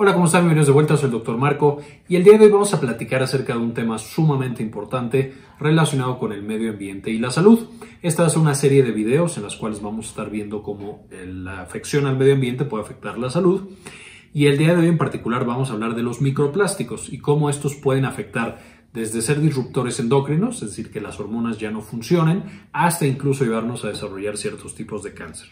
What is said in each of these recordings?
Hola, ¿cómo están? Bienvenidos de vuelta, soy el Dr. Marco y el día de hoy vamos a platicar acerca de un tema sumamente importante relacionado con el medio ambiente y la salud. Esta es una serie de videos en las cuales vamos a estar viendo cómo eh, la afección al medio ambiente puede afectar la salud y el día de hoy en particular vamos a hablar de los microplásticos y cómo estos pueden afectar desde ser disruptores endocrinos, es decir, que las hormonas ya no funcionen, hasta incluso llevarnos a desarrollar ciertos tipos de cáncer.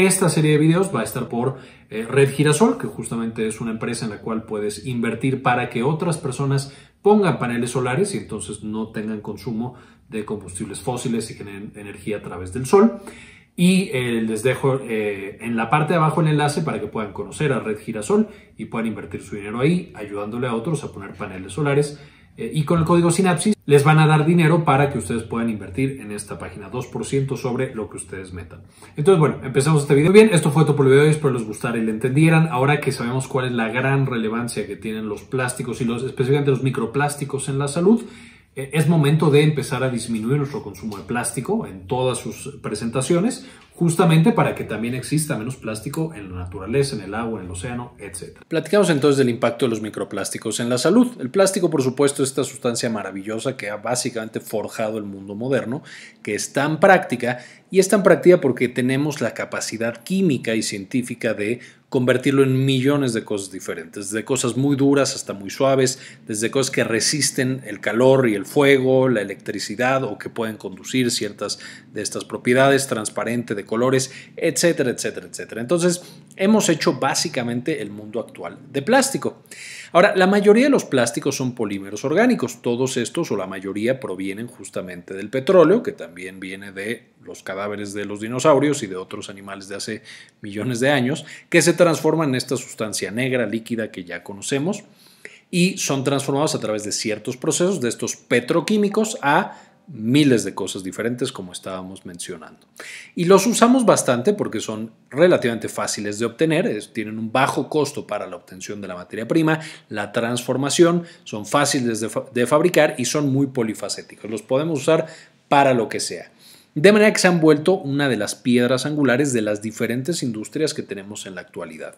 Esta serie de videos va a estar por eh, Red Girasol, que justamente es una empresa en la cual puedes invertir para que otras personas pongan paneles solares y entonces no tengan consumo de combustibles fósiles y generen energía a través del sol. Y eh, les dejo eh, en la parte de abajo el enlace para que puedan conocer a Red Girasol y puedan invertir su dinero ahí, ayudándole a otros a poner paneles solares eh, y con el código Sinapsis les van a dar dinero para que ustedes puedan invertir en esta página, 2% sobre lo que ustedes metan. Entonces, bueno, empezamos este video. bien, esto fue todo por el video espero les gustara y le entendieran. Ahora que sabemos cuál es la gran relevancia que tienen los plásticos y los específicamente los microplásticos en la salud, e, es momento de empezar a disminuir nuestro consumo de plástico en todas sus presentaciones, justamente para que también exista menos plástico en la naturaleza, en el agua, en el océano, etc. Platicamos entonces del impacto de los microplásticos en la salud. El plástico, por supuesto, es esta sustancia maravillosa que ha básicamente forjado el mundo moderno, que es tan práctica y es tan práctica porque tenemos la capacidad química y científica de convertirlo en millones de cosas diferentes, desde cosas muy duras hasta muy suaves, desde cosas que resisten el calor y el fuego, la electricidad o que pueden conducir ciertas de estas propiedades, transparente de colores, etcétera, etcétera, etcétera. Entonces, hemos hecho básicamente el mundo actual de plástico. Ahora, la mayoría de los plásticos son polímeros orgánicos. Todos estos o la mayoría provienen justamente del petróleo, que también viene de los cadáveres de los dinosaurios y de otros animales de hace millones de años, que se transforman en esta sustancia negra líquida que ya conocemos y son transformados a través de ciertos procesos de estos petroquímicos a miles de cosas diferentes como estábamos mencionando. Y los usamos bastante porque son relativamente fáciles de obtener, tienen un bajo costo para la obtención de la materia prima, la transformación, son fáciles de, de fabricar y son muy polifacéticos. Los podemos usar para lo que sea de manera que se han vuelto una de las piedras angulares de las diferentes industrias que tenemos en la actualidad,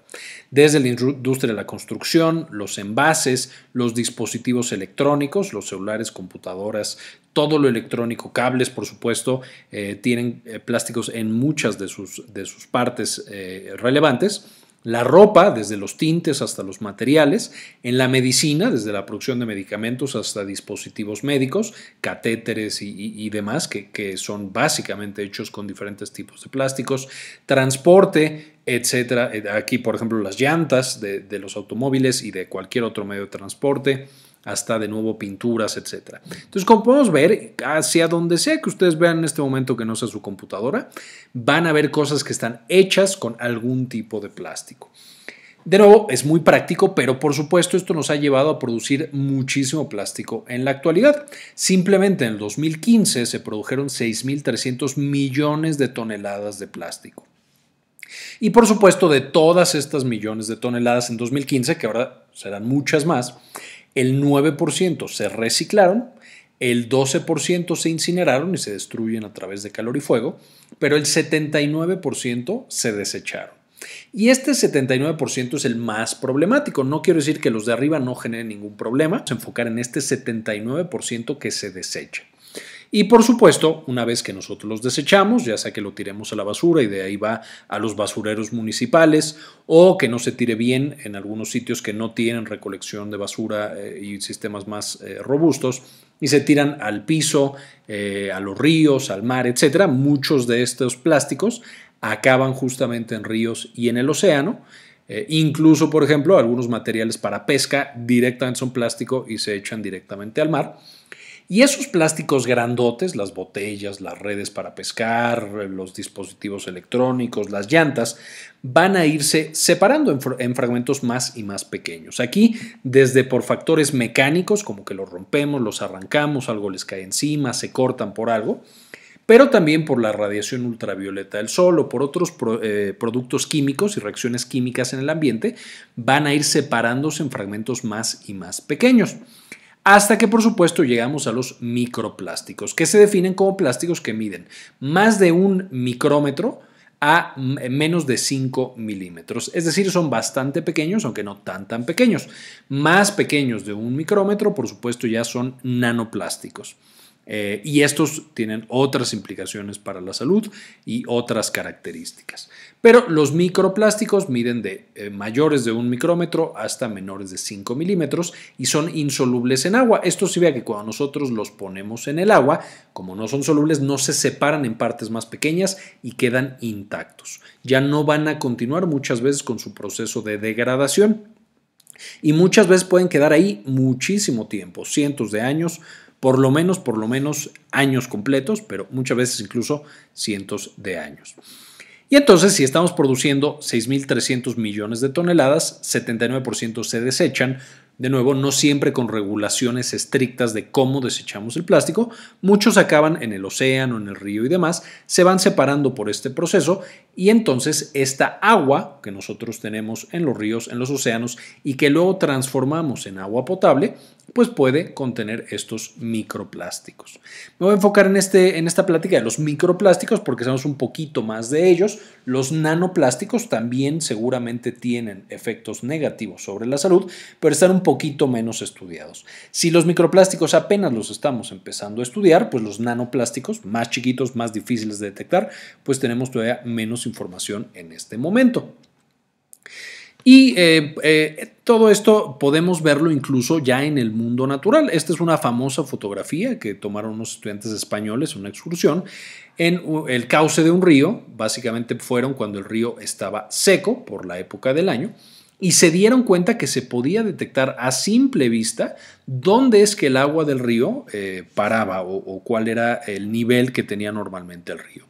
desde la industria de la construcción, los envases, los dispositivos electrónicos, los celulares, computadoras, todo lo electrónico, cables, por supuesto, eh, tienen eh, plásticos en muchas de sus, de sus partes eh, relevantes la ropa, desde los tintes hasta los materiales, en la medicina, desde la producción de medicamentos hasta dispositivos médicos, catéteres y, demás, que, son básicamente hechos con diferentes tipos de plásticos, transporte, etcétera. Eh, aquí, por ejemplo, las llantas de los automóviles y de cualquier otro medio de transporte hasta de nuevo pinturas, etc. Entonces, como podemos ver, hacia donde sea que ustedes vean en este momento que no sea su computadora, van a ver cosas que están hechas con algún tipo de plástico. De nuevo, es muy práctico, pero por supuesto esto nos ha llevado a producir muchísimo plástico en la actualidad. Simplemente en el 2015 se produjeron 6.300 millones de toneladas de plástico. Y por supuesto, de todas estas millones de toneladas en 2015, que ahora serán muchas más, el 9% se reciclaron, el 12% se incineraron y se destruyen a través de calor y fuego, pero el 79% se desecharon. Y este 79% es el más problemático. No quiero decir que los de arriba no generen ningún problema, se enfocar en este 79% que se desecha. Y por supuesto, una vez que nosotros los desechamos, ya sea que lo tiremos a la basura y de ahí va a los basureros municipales o que no se tire bien en algunos sitios que no tienen recolección de basura eh, y sistemas más eh, robustos, y se tiran al piso, eh, a los ríos, al mar, etcétera. Muchos de estos plásticos acaban justamente en ríos y en el océano. incluso, por ejemplo, algunos materiales para pesca directamente son plástico y se echan directamente al mar. Y esos plásticos grandotes, las botellas, las redes para pescar, eh, los dispositivos electrónicos, las llantas, van a irse separando en, fragmentos más y más pequeños. Aquí, desde por factores mecánicos, como que los rompemos, los arrancamos, algo les cae encima, se cortan por algo, pero también por la radiación ultravioleta del sol o por otros eh, productos químicos y reacciones químicas en el ambiente, van a ir separándose en fragmentos más y más pequeños. Hasta que por supuesto llegamos a los microplásticos, que se definen como plásticos que miden más de un micrómetro a eh, menos de 5 milímetros. Es decir, son bastante pequeños, aunque no tan tan pequeños. Más pequeños de un micrómetro, por supuesto, ya son nanoplásticos. Eh, y estos tienen otras implicaciones para la salud y otras características. Pero los microplásticos miden de eh, mayores de un micrómetro hasta menores de 5 milímetros y son insolubles en agua. Esto se vea que cuando nosotros los ponemos en el agua, como no son solubles, no se separan en partes más pequeñas y quedan intactos. Ya no van a continuar muchas veces con su proceso de degradación. Y muchas veces pueden quedar ahí muchísimo tiempo, cientos de años, por lo menos, por lo menos años completos, pero muchas veces incluso cientos de años. Y entonces, si estamos produciendo 6.300 millones de toneladas, 79% se desechan, de nuevo, no siempre con regulaciones estrictas de cómo desechamos el plástico, muchos acaban en el océano, en el río y demás, se van separando por este proceso y entonces esta agua que nosotros tenemos en los ríos, en los océanos y que luego transformamos en agua potable, pues puede contener estos microplásticos. Me voy a enfocar en, este, en esta plática de los microplásticos porque sabemos un poquito más de ellos. Los nanoplásticos también seguramente tienen efectos negativos sobre la salud, pero están un poquito menos estudiados. Si los microplásticos apenas los estamos empezando a estudiar, pues los nanoplásticos, más chiquitos, más difíciles de detectar, pues tenemos todavía menos información en este momento. Y eh, eh, todo esto podemos verlo incluso ya en el mundo natural. Esta es una famosa fotografía que tomaron unos estudiantes españoles en una excursión en el cauce de un río. Básicamente fueron cuando el río estaba seco por la época del año y se dieron cuenta que se podía detectar a simple vista dónde es que el agua del río eh, paraba o, o cuál era el nivel que tenía normalmente el río.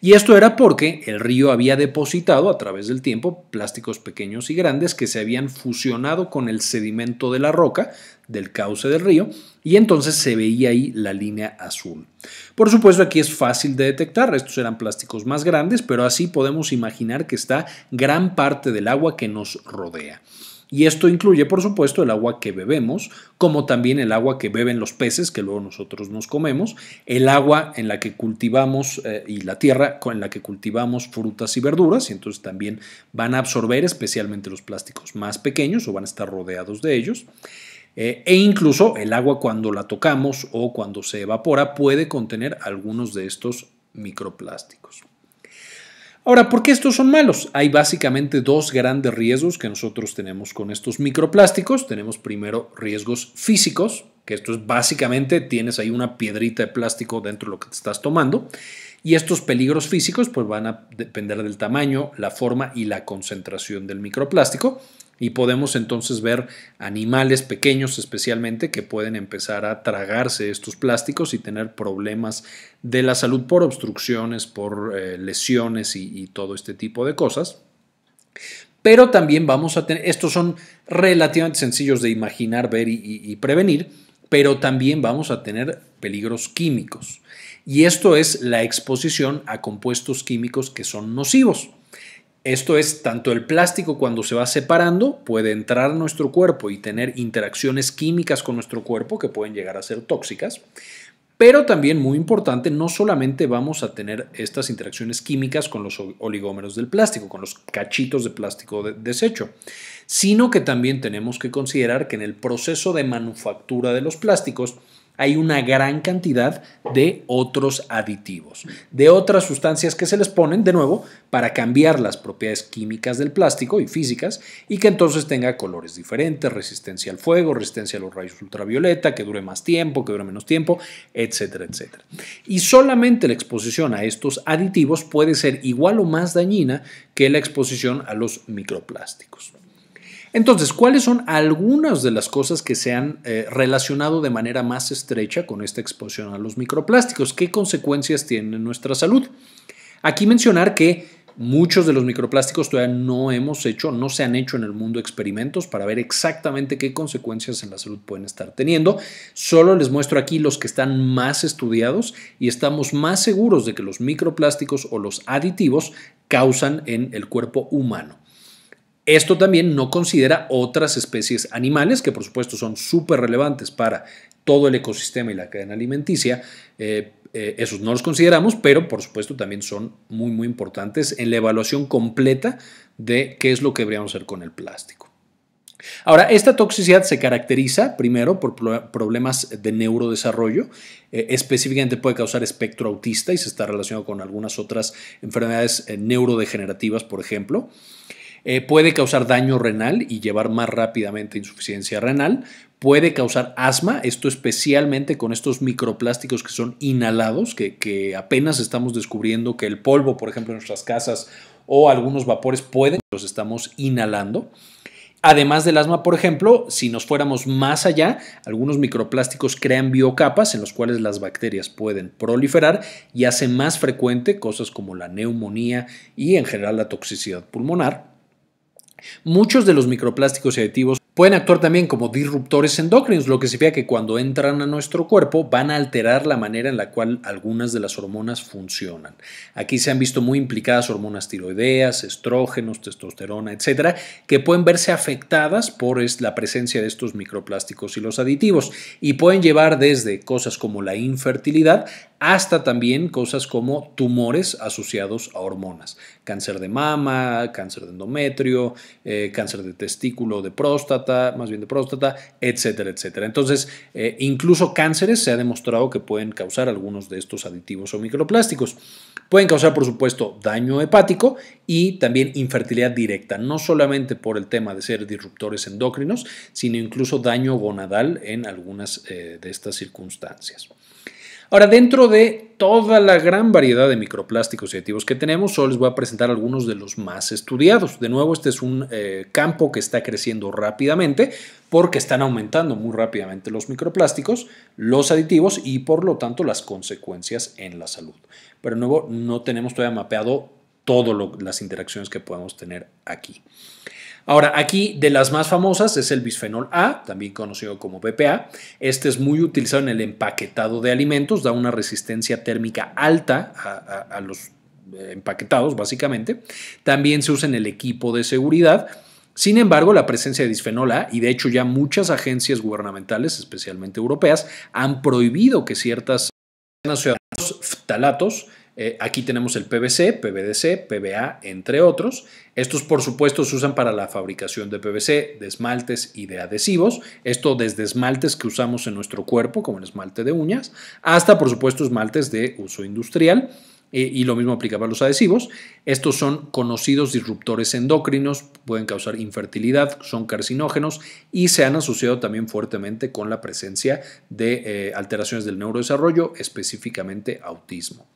Y esto era porque el río había depositado a través del tiempo plásticos pequeños y grandes que se habían fusionado con el sedimento de la roca, del cauce del río y entonces se veía ahí la línea azul. Por supuesto aquí es fácil de detectar, estos eran plásticos más grandes, pero así podemos imaginar que está gran parte del agua que nos rodea. Y esto incluye, por supuesto, el agua que bebemos, como también el agua que beben los peces, que luego nosotros nos comemos, el agua en la que cultivamos eh, y la tierra con la que cultivamos frutas y verduras, y entonces también van a absorber especialmente los plásticos más pequeños o van a estar rodeados de ellos. Eh, e incluso el agua cuando la tocamos o cuando se evapora puede contener algunos de estos microplásticos. Ahora, ¿por qué estos son malos? Hay básicamente dos grandes riesgos que nosotros tenemos con estos microplásticos. Tenemos primero riesgos físicos, que esto es básicamente tienes ahí una piedrita de plástico dentro de lo que te estás tomando. Y estos peligros físicos pues van a depender del tamaño, la forma y la concentración del microplástico. Y podemos entonces ver animales pequeños especialmente que pueden empezar a tragarse estos plásticos y tener problemas de la salud por obstrucciones, por eh, lesiones y, todo este tipo de cosas. Pero también vamos a tener, estos son relativamente sencillos de imaginar, ver y, y prevenir, pero también vamos a tener peligros químicos. Y esto es la exposición a compuestos químicos que son nocivos. Esto es tanto el plástico cuando se va separando puede entrar a nuestro cuerpo y tener interacciones químicas con nuestro cuerpo que pueden llegar a ser tóxicas, pero también muy importante, no solamente vamos a tener estas interacciones químicas con los oligómeros del plástico, con los cachitos de plástico desecho, sino que también tenemos que considerar que en el proceso de manufactura de los plásticos hay una gran cantidad de otros aditivos, de otras sustancias que se les ponen de nuevo para cambiar las propiedades químicas del plástico y físicas y que entonces tenga colores diferentes, resistencia al fuego, resistencia a los rayos ultravioleta, que dure más tiempo, que dure menos tiempo, etcétera, etcétera. Y solamente la exposición a estos aditivos puede ser igual o más dañina que la exposición a los microplásticos. Entonces, ¿cuáles son algunas de las cosas que se han eh, relacionado de manera más estrecha con esta exposición a los microplásticos? ¿Qué consecuencias tienen en nuestra salud? Aquí mencionar que muchos de los microplásticos todavía no hemos hecho, no se han hecho en el mundo experimentos para ver exactamente qué consecuencias en la salud pueden estar teniendo. Solo les muestro aquí los que están más estudiados y estamos más seguros de que los microplásticos o los aditivos causan en el cuerpo humano. Esto también no considera otras especies animales, que por supuesto son súper relevantes para todo el ecosistema y la cadena alimenticia. Eh, eh, esos no los consideramos, pero por supuesto también son muy, muy importantes en la evaluación completa de qué es lo que deberíamos hacer con el plástico. Ahora, esta toxicidad se caracteriza primero por problemas de neurodesarrollo, eh, específicamente puede causar espectro autista y se está relacionado con algunas otras enfermedades neurodegenerativas, por ejemplo. Eh, puede causar daño renal y llevar más rápidamente insuficiencia renal. Puede causar asma, esto especialmente con estos microplásticos que son inhalados, que, que apenas estamos descubriendo que el polvo, por ejemplo, en nuestras casas o algunos vapores pueden, los estamos inhalando. Además del asma, por ejemplo, si nos fuéramos más allá, algunos microplásticos crean biocapas en los cuales las bacterias pueden proliferar y hace más frecuente cosas como la neumonía y en general la toxicidad pulmonar. Muchos de los microplásticos y aditivos pueden actuar también como disruptores endocrinos, lo que significa que cuando entran a nuestro cuerpo van a alterar la manera en la cual algunas de las hormonas funcionan. Aquí se han visto muy implicadas hormonas tiroideas, estrógenos, testosterona, etcétera, que pueden verse afectadas por la presencia de estos microplásticos y los aditivos y pueden llevar desde cosas como la infertilidad hasta también cosas como tumores asociados a hormonas, cáncer de mama, cáncer de endometrio, eh, cáncer de testículo, de próstata, más bien de próstata, etcétera, etcétera. Entonces, eh, incluso cánceres se ha demostrado que pueden causar algunos de estos aditivos o microplásticos. Pueden causar, por supuesto, daño hepático y también infertilidad directa, no solamente por el tema de ser disruptores endocrinos, sino incluso daño gonadal en algunas eh, de estas circunstancias. Ahora, dentro de toda la gran variedad de microplásticos y aditivos que tenemos, solo les voy a presentar algunos de los más estudiados. De nuevo, este es un eh, campo que está creciendo rápidamente porque están aumentando muy rápidamente los microplásticos, los aditivos y por lo tanto las consecuencias en la salud. Pero de nuevo, no tenemos todavía mapeado todas las interacciones que podemos tener aquí. Ahora, aquí de las más famosas es el bisfenol A, también conocido como BPA. Este es muy utilizado en el empaquetado de alimentos, da una resistencia térmica alta a, los eh, empaquetados, básicamente. También se usa en el equipo de seguridad. Sin embargo, la presencia de bisfenol A, y de hecho ya muchas agencias gubernamentales, especialmente europeas, han prohibido que ciertas ciudadanos ftalatos eh, aquí tenemos el PVC, PVDC, PVA, entre otros. Estos, por supuesto, se usan para la fabricación de PVC, de esmaltes y de adhesivos. Esto desde esmaltes que usamos en nuestro cuerpo, como el esmalte de uñas, hasta, por supuesto, esmaltes de uso industrial. Eh, y lo mismo aplica para los adhesivos. Estos son conocidos disruptores endocrinos, pueden causar infertilidad, son carcinógenos y se han asociado también fuertemente con la presencia de eh, alteraciones del neurodesarrollo, específicamente autismo.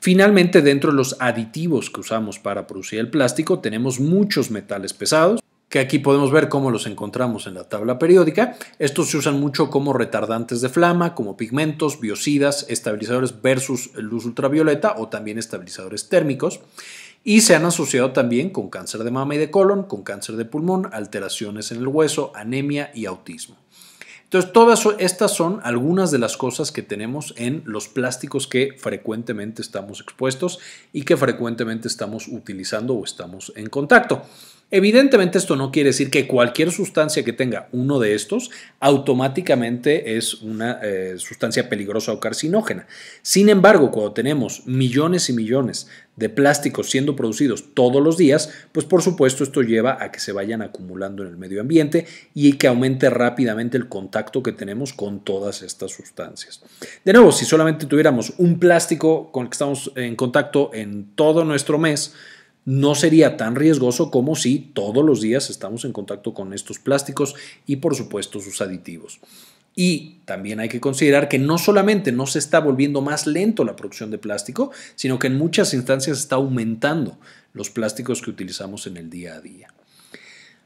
Finalmente, dentro de los aditivos que usamos para producir el plástico, tenemos muchos metales pesados, que aquí podemos ver cómo los encontramos en la tabla periódica. Estos se usan mucho como retardantes de flama, como pigmentos, biocidas, estabilizadores versus luz ultravioleta o también estabilizadores térmicos. Y se han asociado también con cáncer de mama y de colon, con cáncer de pulmón, alteraciones en el hueso, anemia y autismo. Entonces, todas estas son algunas de las cosas que tenemos en los plásticos que frecuentemente estamos expuestos y que frecuentemente estamos utilizando o estamos en contacto. Evidentemente esto no quiere decir que cualquier sustancia que tenga uno de estos automáticamente es una eh, sustancia peligrosa o carcinógena. Sin embargo, cuando tenemos millones y millones de plásticos siendo producidos todos los días, pues por supuesto esto lleva a que se vayan acumulando en el medio ambiente y que aumente rápidamente el contacto que tenemos con todas estas sustancias. De nuevo, si solamente tuviéramos un plástico con el que estamos en contacto en todo nuestro mes, no sería tan riesgoso como si todos los días estamos en contacto con estos plásticos y por supuesto sus aditivos. Y también hay que considerar que no solamente no se está volviendo más lento la producción de plástico, sino que en muchas instancias está aumentando los plásticos que utilizamos en el día a día.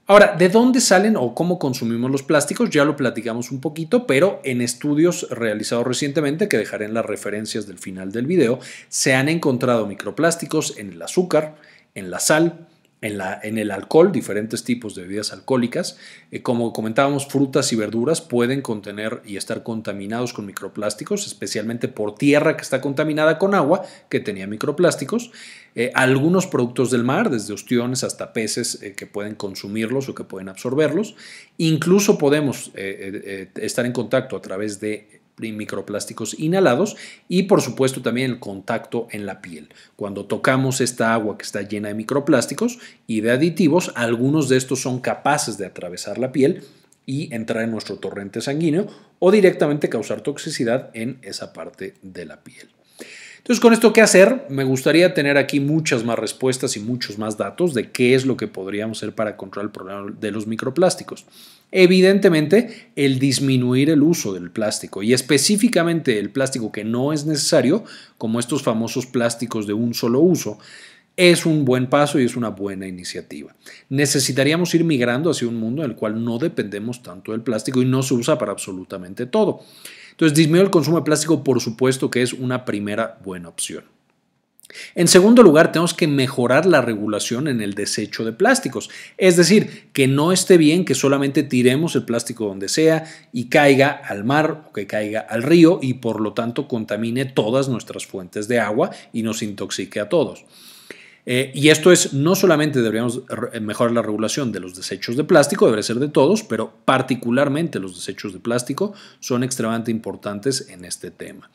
Ahora, ¿de dónde salen o cómo consumimos los plásticos? Ya lo platicamos un poquito, pero en estudios realizados recientemente, que dejaré en las referencias del final del video, se han encontrado microplásticos en el azúcar, en la sal, en, el alcohol, diferentes tipos de bebidas alcohólicas. Eh, como comentábamos, frutas y verduras pueden contener y estar contaminados con microplásticos, especialmente por tierra que está contaminada con agua, que tenía microplásticos. Eh, algunos productos del mar, desde ostiones hasta peces eh, que pueden consumirlos o que pueden absorberlos. Incluso podemos estar en contacto a través de microplásticos inhalados y por supuesto también el contacto en la piel. Cuando tocamos esta agua que está llena de microplásticos y de aditivos, algunos de estos son capaces de atravesar la piel y entrar en nuestro torrente sanguíneo o directamente causar toxicidad en esa parte de la piel. Entonces, con esto qué hacer, me gustaría tener aquí muchas más respuestas y muchos más datos de qué es lo que podríamos hacer para controlar el problema de los microplásticos. Evidentemente, el disminuir el uso del plástico y específicamente el plástico que no es necesario, como estos famosos plásticos de un solo uso, es un buen paso y es una buena iniciativa. Necesitaríamos ir migrando hacia un mundo en el cual no dependemos tanto del plástico y no se usa para absolutamente todo. Entonces, disminuir el consumo de plástico, por supuesto que es una primera buena opción. En segundo lugar, tenemos que mejorar la regulación en el desecho de plásticos, es decir, que no esté bien que solamente tiremos el plástico donde sea y caiga al mar o que caiga al río y por lo tanto contamine todas nuestras fuentes de agua y nos intoxique a todos. Eh, y esto es, no solamente deberíamos eh, mejorar la regulación de los desechos de plástico, debería ser de todos, pero particularmente los desechos de plástico son extremadamente importantes en este tema.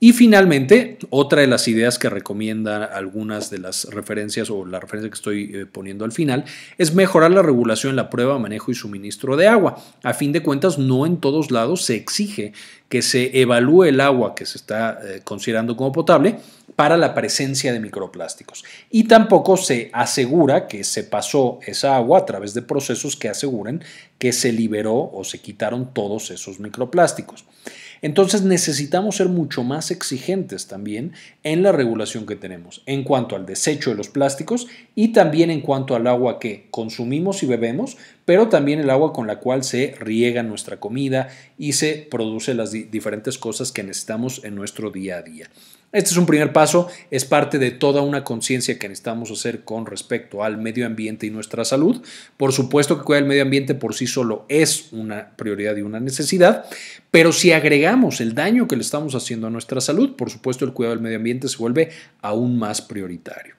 Y finalmente, otra de las ideas que recomienda algunas de las referencias o la referencia que estoy eh, poniendo al final es mejorar la regulación, la prueba, manejo y suministro de agua. A fin de cuentas, no en todos lados se exige que se evalúe el agua que se está eh, considerando como potable para la presencia de microplásticos. Y tampoco se asegura que se pasó esa agua a través de procesos que aseguren que se liberó o se quitaron todos esos microplásticos. Entonces necesitamos ser mucho más exigentes también en la regulación que tenemos en cuanto al desecho de los plásticos y también en cuanto al agua que consumimos y bebemos, pero también el agua con la cual se riega nuestra comida y se produce las diferentes cosas que necesitamos en nuestro día a día. Este es un primer paso, es parte de toda una conciencia que necesitamos hacer con respecto al medio ambiente y nuestra salud. Por supuesto que cuidar el medio ambiente por sí solo es una prioridad y una necesidad, pero si agregamos el daño que le estamos haciendo a nuestra salud, por supuesto el cuidado del medio ambiente se vuelve aún más prioritario.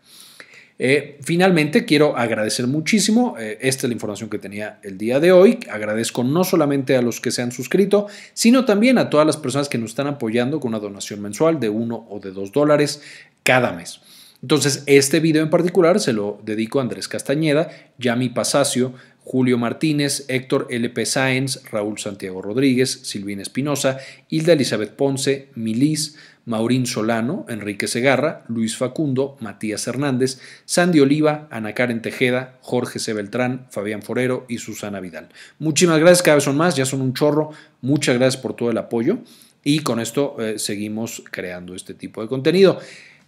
Eh, finalmente, quiero agradecer muchísimo. Eh, esta es la información que tenía el día de hoy. Agradezco no solamente a los que se han suscrito, sino también a todas las personas que nos están apoyando con una donación mensual de uno o de dos dólares cada mes. Entonces, este video en particular se lo dedico a Andrés Castañeda, Yami Pasacio, Julio Martínez, Héctor L.P. Sáenz, Raúl Santiago Rodríguez, Silvina Espinosa, Hilda Elizabeth Ponce, Milis, Maurín Solano, Enrique Segarra, Luis Facundo, Matías Hernández, Sandy Oliva, Ana Karen Tejeda, Jorge C. Beltrán, Fabián Forero y Susana Vidal. Muchísimas gracias, cada vez son más, ya son un chorro. Muchas gracias por todo el apoyo y con esto eh, seguimos creando este tipo de contenido.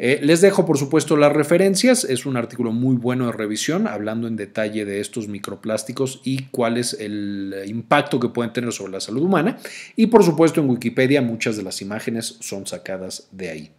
Eh, les dejo, por supuesto, las referencias. Es un artículo muy bueno de revisión, hablando en detalle de estos microplásticos y cuál es el impacto que pueden tener sobre la salud humana. Y, por supuesto, en Wikipedia muchas de las imágenes son sacadas de ahí.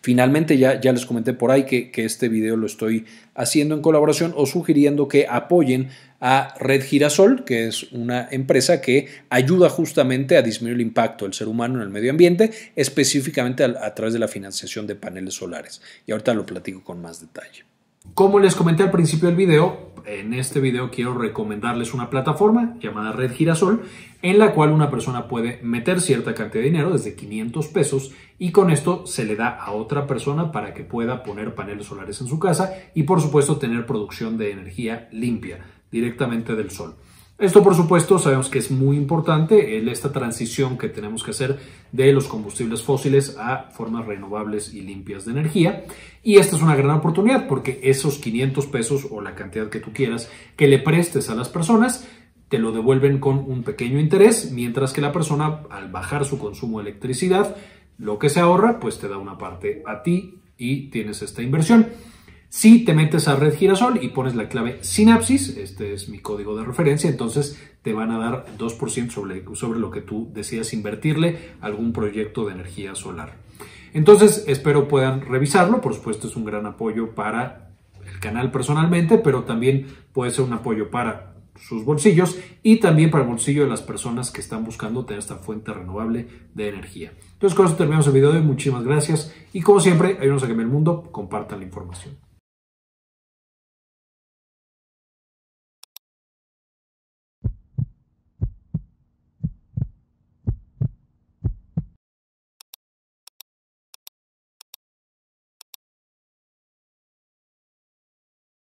Finalmente, ya, les comenté por ahí que, este video lo estoy haciendo en colaboración o sugiriendo que apoyen a Red Girasol, que es una empresa que ayuda justamente a disminuir el impacto del ser humano en el medio ambiente, específicamente a, a través de la financiación de paneles solares. Y ahorita lo platico con más detalle. Como les comenté al principio del video, en este video quiero recomendarles una plataforma llamada Red Girasol, en la cual una persona puede meter cierta cantidad de dinero, desde 500 pesos, y con esto se le da a otra persona para que pueda poner paneles solares en su casa y por supuesto tener producción de energía limpia directamente del sol. Esto por supuesto sabemos que es muy importante en esta transición que tenemos que hacer de los combustibles fósiles a formas renovables y limpias de energía. Y esta es una gran oportunidad porque esos 500 pesos o la cantidad que tú quieras que le prestes a las personas te lo devuelven con un pequeño interés, mientras que la persona al bajar su consumo de electricidad, lo que se ahorra, pues te da una parte a ti y tienes esta inversión. Si te metes a Red Girasol y pones la clave Sinapsis, este es mi código de referencia, entonces te van a dar 2% sobre, sobre lo que tú decidas invertirle a algún proyecto de energía solar. Entonces, espero puedan revisarlo, por supuesto es un gran apoyo para el canal personalmente, pero también puede ser un apoyo para sus bolsillos y también para el bolsillo de las personas que están buscando tener esta fuente renovable de energía. Entonces con eso terminamos el video de hoy. Muchísimas gracias y como siempre, ayúdanos a cambiar el mundo, compartan la información.